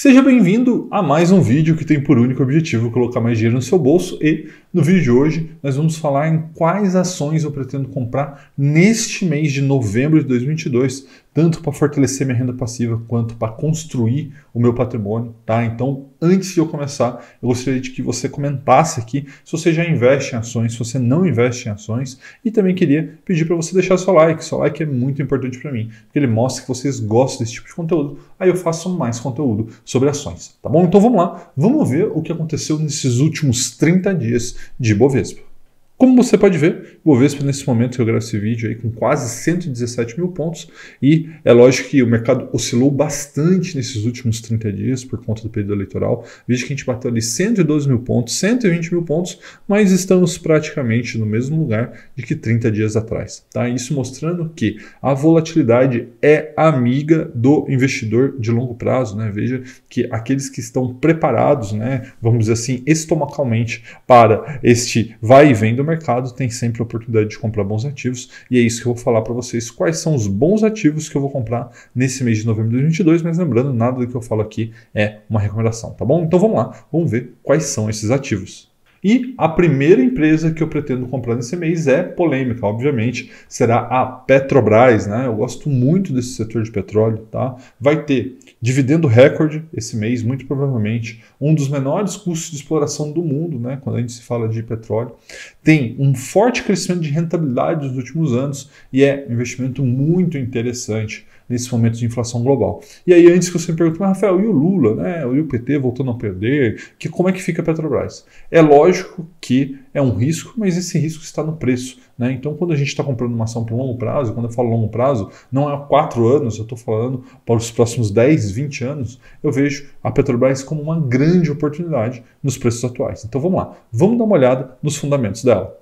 Seja bem-vindo a mais um vídeo que tem por único objetivo colocar mais dinheiro no seu bolso e no vídeo de hoje nós vamos falar em quais ações eu pretendo comprar neste mês de novembro de 2022 tanto para fortalecer minha renda passiva quanto para construir o meu patrimônio, tá? Então, antes de eu começar, eu gostaria de que você comentasse aqui se você já investe em ações, se você não investe em ações, e também queria pedir para você deixar seu like. Seu like é muito importante para mim, porque ele mostra que vocês gostam desse tipo de conteúdo. Aí eu faço mais conteúdo sobre ações, tá bom? Então vamos lá, vamos ver o que aconteceu nesses últimos 30 dias de Bovespa. Como você pode ver, o Bovespa nesse momento que eu gravo esse vídeo aí com quase 117 mil pontos e é lógico que o mercado oscilou bastante nesses últimos 30 dias por conta do período eleitoral. Veja que a gente bateu ali 112 mil pontos, 120 mil pontos, mas estamos praticamente no mesmo lugar de que 30 dias atrás. Tá? Isso mostrando que a volatilidade é amiga do investidor de longo prazo. Né? Veja que aqueles que estão preparados, né, vamos dizer assim, estomacalmente para este vai e vem do mercado tem sempre a oportunidade de comprar bons ativos e é isso que eu vou falar para vocês quais são os bons ativos que eu vou comprar nesse mês de novembro de 2022, mas lembrando, nada do que eu falo aqui é uma recomendação, tá bom? Então vamos lá, vamos ver quais são esses ativos. E a primeira empresa que eu pretendo comprar nesse mês é polêmica, obviamente, será a Petrobras, né? Eu gosto muito desse setor de petróleo, tá? Vai ter dividendo recorde esse mês, muito provavelmente, um dos menores custos de exploração do mundo, né? Quando a gente se fala de petróleo, tem um forte crescimento de rentabilidade nos últimos anos e é um investimento muito interessante nesse momento de inflação global. E aí, antes que você me pergunte, mas Rafael, e o Lula, né? E o PT voltando a perder? Que, como é que fica a Petrobras? É lógico que é um risco, mas esse risco está no preço. Né? Então, quando a gente está comprando uma ação para longo prazo, quando eu falo longo prazo, não é quatro anos, eu estou falando para os próximos 10, 20 anos, eu vejo a Petrobras como uma grande oportunidade nos preços atuais. Então, vamos lá, vamos dar uma olhada nos fundamentos dela.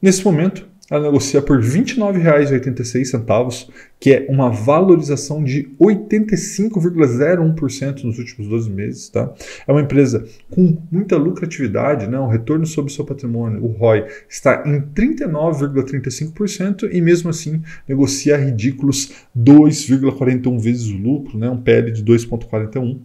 Nesse momento, ela negocia por R$ 29,86, que é uma valorização de 85,01% nos últimos 12 meses. Tá? É uma empresa com muita lucratividade, né? o retorno sobre seu patrimônio, o ROI, está em 39,35% e mesmo assim negocia ridículos 2,41 vezes o lucro, né? um PL de 2,41%.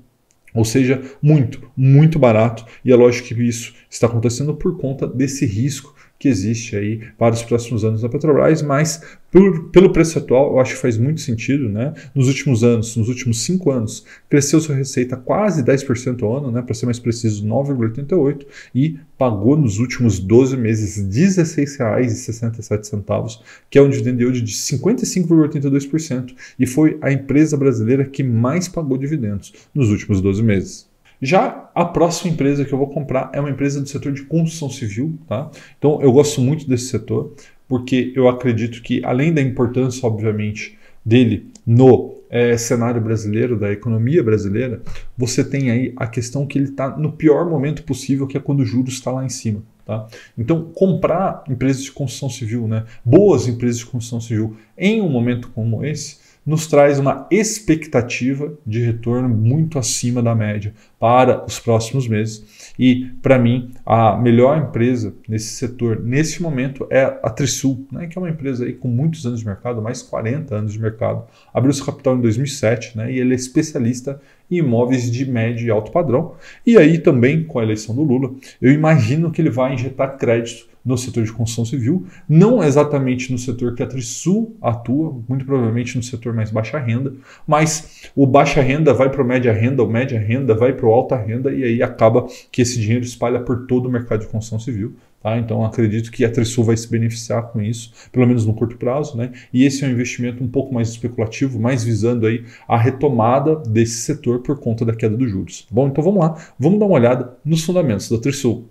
Ou seja, muito, muito barato. E é lógico que isso está acontecendo por conta desse risco que existe aí para os próximos anos da Petrobras, mas por, pelo preço atual, eu acho que faz muito sentido, né? Nos últimos anos, nos últimos cinco anos, cresceu sua receita quase 10% ao ano, né? Para ser mais preciso, 9,88%, e pagou nos últimos 12 meses R$16,67, que é um dividend yield de 55,82%, e foi a empresa brasileira que mais pagou dividendos nos últimos 12 meses. Já a próxima empresa que eu vou comprar é uma empresa do setor de construção civil, tá? Então eu gosto muito desse setor, porque eu acredito que, além da importância, obviamente, dele no é, cenário brasileiro, da economia brasileira, você tem aí a questão que ele está no pior momento possível, que é quando o juros está lá em cima. Tá? Então, comprar empresas de construção civil, né, boas empresas de construção civil, em um momento como esse, nos traz uma expectativa de retorno muito acima da média para os próximos meses. E, para mim, a melhor empresa nesse setor, nesse momento, é a Trisul, né, que é uma empresa aí com muitos anos de mercado, mais 40 anos de mercado. Abriu seu capital em 2007 né, e ele é especialista em imóveis de médio e alto padrão. E aí também, com a eleição do Lula, eu imagino que ele vai injetar crédito no setor de construção civil, não exatamente no setor que a Trisul atua, muito provavelmente no setor mais baixa renda, mas o baixa renda vai para o média renda, o média renda vai para o alta renda e aí acaba que esse dinheiro espalha por todo o mercado de construção civil. Tá? Então acredito que a Trisul vai se beneficiar com isso, pelo menos no curto prazo, né? E esse é um investimento um pouco mais especulativo, mais visando aí a retomada desse setor por conta da queda dos juros. Tá bom, então vamos lá, vamos dar uma olhada nos fundamentos da Trisul.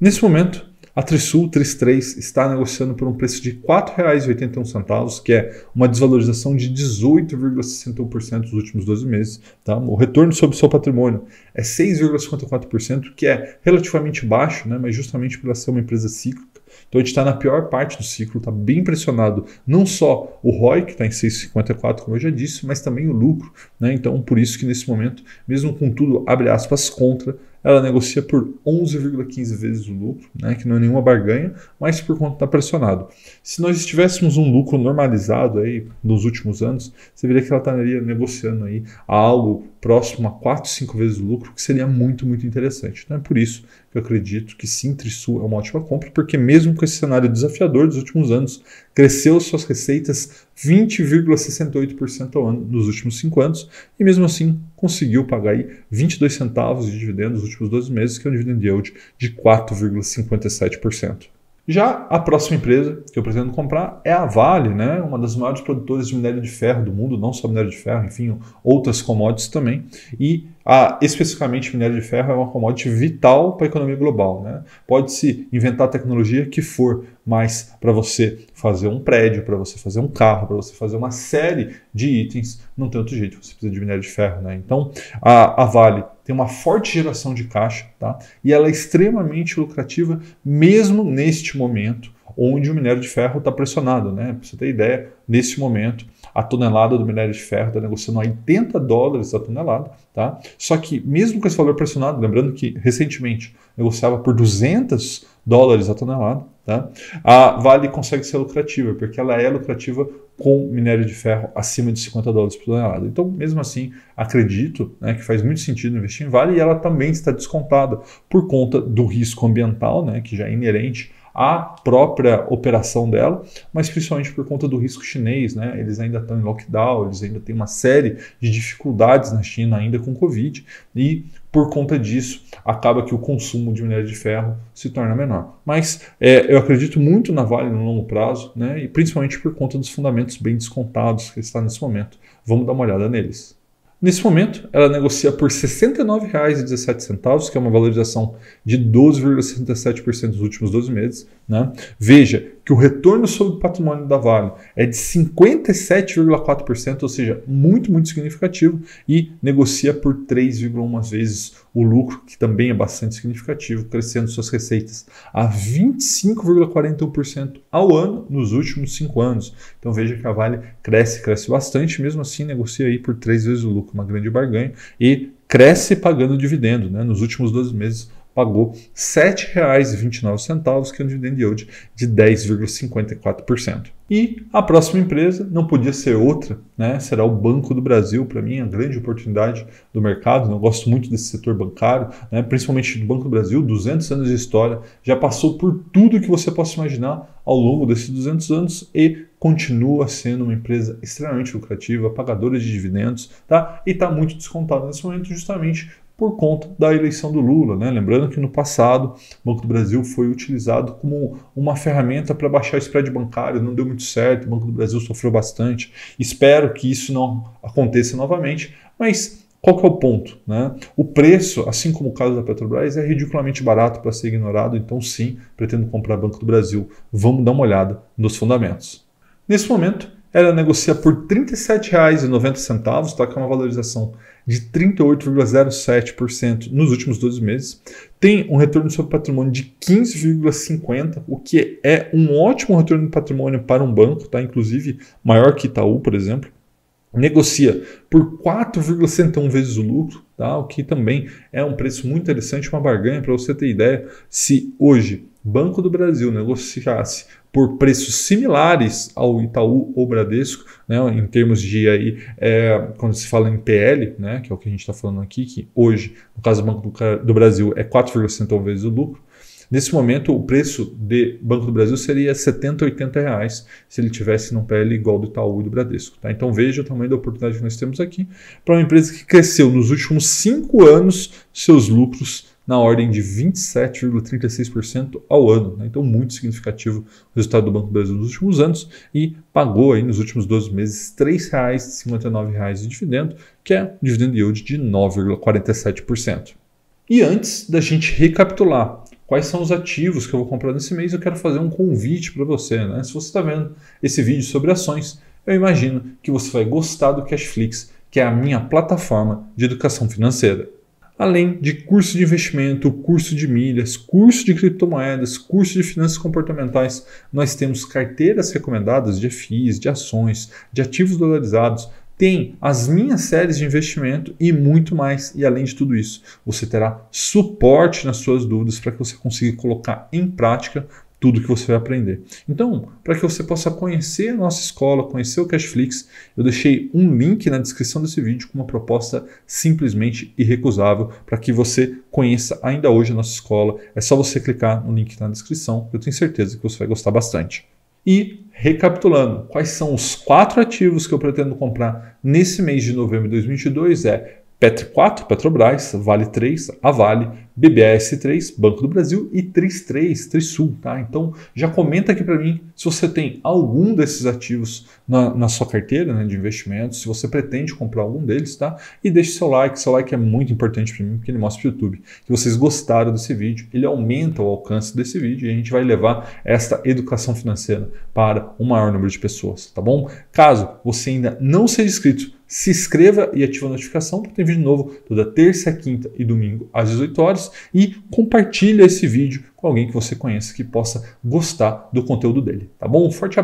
Nesse momento, a Trisul 33 está negociando por um preço de R$ 4,81, que é uma desvalorização de 18,61% nos últimos 12 meses. Tá? O retorno sobre o seu patrimônio é 6,54%, que é relativamente baixo, né? mas justamente por ser uma empresa cíclica. Então a gente está na pior parte do ciclo, está bem pressionado não só o ROI, que está em 6,54, como eu já disse, mas também o lucro. Né? Então, por isso que nesse momento, mesmo com tudo, abre aspas, contra ela negocia por 11,15 vezes o lucro, né, que não é nenhuma barganha, mas por conta está pressionado. Se nós tivéssemos um lucro normalizado aí nos últimos anos, você veria que ela estaria negociando aí algo próximo a 4, 5 vezes o lucro, que seria muito, muito interessante. Então é por isso que eu acredito que sim, Trisul é uma ótima compra, porque mesmo com esse cenário desafiador dos últimos anos, cresceu suas receitas 20,68% ao ano nos últimos 5 anos e mesmo assim conseguiu pagar aí 22 centavos de dividendos nos últimos 12 meses, que é um dividend yield de 4,57%. Já a próxima empresa que eu pretendo comprar é a Vale, né? uma das maiores produtoras de minério de ferro do mundo, não só minério de ferro, enfim, outras commodities também. E a, especificamente minério de ferro é uma commodity vital para a economia global. Né? Pode-se inventar a tecnologia que for, mas para você fazer um prédio, para você fazer um carro, para você fazer uma série de itens, não tem outro jeito, você precisa de minério de ferro. Né? Então a, a Vale tem uma forte geração de caixa, tá? E ela é extremamente lucrativa, mesmo neste momento onde o minério de ferro está pressionado, né? Pra você ter ideia, neste momento a tonelada do minério de ferro está negociando 80 dólares a tonelada, tá? Só que mesmo com esse valor pressionado, lembrando que recentemente negociava por 200 dólares a tonelada, Tá? A Vale consegue ser lucrativa, porque ela é lucrativa com minério de ferro acima de 50 dólares por tonelada. Então, mesmo assim, acredito né, que faz muito sentido investir em Vale e ela também está descontada por conta do risco ambiental, né, que já é inerente a própria operação dela, mas principalmente por conta do risco chinês, né? Eles ainda estão em lockdown, eles ainda têm uma série de dificuldades na China ainda com Covid e por conta disso, acaba que o consumo de minério de ferro se torna menor. Mas é, eu acredito muito na Vale no longo prazo, né, e principalmente por conta dos fundamentos bem descontados que está nesse momento. Vamos dar uma olhada neles. Nesse momento, ela negocia por R$ 69,17, que é uma valorização de 12,67% nos últimos 12 meses. Né? Veja que o retorno sobre o patrimônio da Vale é de 57,4%, ou seja, muito, muito significativo, e negocia por 3,1 vezes o lucro, que também é bastante significativo, crescendo suas receitas a 25,41% ao ano nos últimos cinco anos. Então veja que a Vale cresce, cresce bastante, mesmo assim negocia aí por três vezes o lucro, uma grande barganha, e cresce pagando dividendo. Né? Nos últimos 12 meses, pagou R$ 7,29, que é um dividend yield de 10,54%. E a próxima empresa não podia ser outra, né? Será o Banco do Brasil, para mim, a grande oportunidade do mercado. Eu gosto muito desse setor bancário, né? principalmente do Banco do Brasil, 200 anos de história, já passou por tudo que você possa imaginar ao longo desses 200 anos e continua sendo uma empresa extremamente lucrativa, pagadora de dividendos, tá? E está muito descontado nesse momento justamente por conta da eleição do Lula. Né? Lembrando que no passado o Banco do Brasil foi utilizado como uma ferramenta para baixar o spread bancário, não deu muito certo, o Banco do Brasil sofreu bastante. Espero que isso não aconteça novamente, mas qual que é o ponto? Né? O preço, assim como o caso da Petrobras, é ridiculamente barato para ser ignorado, então sim, pretendo comprar Banco do Brasil. Vamos dar uma olhada nos fundamentos. Nesse momento, ela negocia por R$ 37,90, tá? que é uma valorização de 38,07% nos últimos 12 meses. Tem um retorno sobre patrimônio de 15,50%, o que é um ótimo retorno de patrimônio para um banco, tá? inclusive maior que Itaú, por exemplo negocia por 4,61 vezes o lucro, tá? o que também é um preço muito interessante, uma barganha para você ter ideia se hoje Banco do Brasil negociasse por preços similares ao Itaú ou Bradesco, né, em termos de aí, é, quando se fala em PL, né, que é o que a gente está falando aqui, que hoje, no caso do Banco do, do Brasil, é 4,61 vezes o lucro. Nesse momento, o preço de Banco do Brasil seria 70, 80 reais se ele tivesse num PL igual do Itaú e do Bradesco. Tá? Então veja o tamanho da oportunidade que nós temos aqui para uma empresa que cresceu nos últimos cinco anos seus lucros na ordem de 27,36% ao ano. Né? Então, muito significativo o resultado do Banco do Brasil nos últimos anos e pagou aí nos últimos 12 meses R$ 3,59 de dividendo, que é um dividend yield de 9,47%. E antes da gente recapitular quais são os ativos que eu vou comprar nesse mês, eu quero fazer um convite para você. Né? Se você está vendo esse vídeo sobre ações, eu imagino que você vai gostar do Cashflix, que é a minha plataforma de educação financeira além de curso de investimento, curso de milhas, curso de criptomoedas, curso de finanças comportamentais. Nós temos carteiras recomendadas de FIIs, de ações, de ativos dolarizados. Tem as minhas séries de investimento e muito mais. E além de tudo isso, você terá suporte nas suas dúvidas para que você consiga colocar em prática tudo que você vai aprender. Então, para que você possa conhecer a nossa escola, conhecer o Cashflix, eu deixei um link na descrição desse vídeo com uma proposta simplesmente irrecusável para que você conheça ainda hoje a nossa escola. É só você clicar no link na descrição, eu tenho certeza que você vai gostar bastante. E recapitulando, quais são os quatro ativos que eu pretendo comprar nesse mês de novembro de 2022? É Petro 4, Petrobras, Vale 3, a Vale, bbs 3 Banco do Brasil, e TRIS3, Trisul, tá? Então já comenta aqui para mim se você tem algum desses ativos na, na sua carteira né, de investimentos, se você pretende comprar algum deles, tá? E deixe seu like, seu like é muito importante para mim, porque ele mostra para o YouTube que vocês gostaram desse vídeo, ele aumenta o alcance desse vídeo e a gente vai levar esta educação financeira para um maior número de pessoas, tá bom? Caso você ainda não seja inscrito, se inscreva e ative a notificação, porque tem vídeo novo toda terça, quinta e domingo às 18 horas e compartilha esse vídeo com alguém que você conheça que possa gostar do conteúdo dele, tá bom? Um forte abraço.